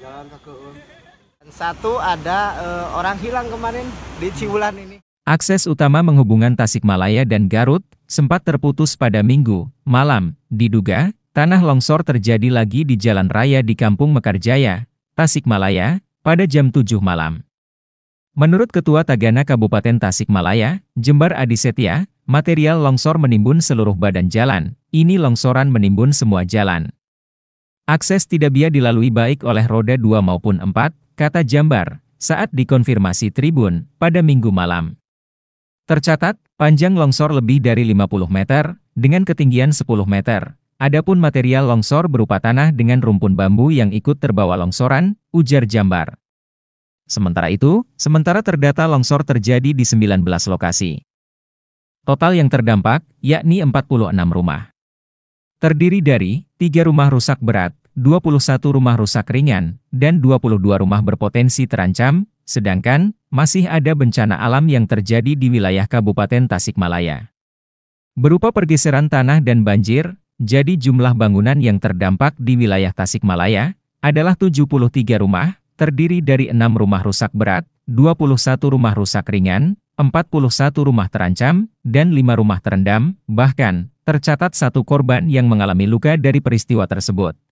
jalan kakeun. Satu ada e, orang hilang kemarin di Cibulan ini. Akses utama menghubungkan Tasikmalaya dan Garut sempat terputus pada Minggu malam. Diduga, tanah longsor terjadi lagi di jalan raya di Kampung Mekarjaya, Tasikmalaya, pada jam 7 malam. Menurut Ketua Tagana Kabupaten Tasikmalaya, Jembar Adi Setia, material longsor menimbun seluruh badan jalan. Ini longsoran menimbun semua jalan. Akses tidak biar dilalui baik oleh roda 2 maupun 4, kata Jambar, saat dikonfirmasi Tribun, pada minggu malam. Tercatat, panjang longsor lebih dari 50 meter, dengan ketinggian 10 meter. Adapun material longsor berupa tanah dengan rumpun bambu yang ikut terbawa longsoran, ujar Jambar. Sementara itu, sementara terdata longsor terjadi di 19 lokasi. Total yang terdampak, yakni 46 rumah. Terdiri dari, tiga rumah rusak berat, 21 rumah rusak ringan, dan 22 rumah berpotensi terancam, sedangkan, masih ada bencana alam yang terjadi di wilayah Kabupaten Tasikmalaya. Berupa pergeseran tanah dan banjir, jadi jumlah bangunan yang terdampak di wilayah Tasikmalaya adalah 73 rumah, terdiri dari 6 rumah rusak berat, 21 rumah rusak ringan, 41 rumah terancam, dan 5 rumah terendam, bahkan, tercatat satu korban yang mengalami luka dari peristiwa tersebut.